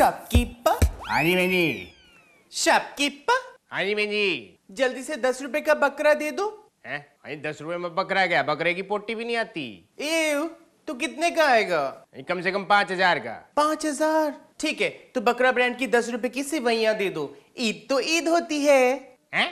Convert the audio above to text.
Shopkeeper हाँ जी जी shopkeeper हाँ जी मैं जी जल्दी से दस रुपए का बकरा दे दो हैं दस रुपए में बकरा क्या बकरे की पोटी भी नहीं आती ए तो कितने का आएगा कम से कम पाँच हजार का पाँच हजार ठीक है तो बकरा ब्रांड की दस रुपए की सिवैया दे दो ईद तो ईद होती है, है?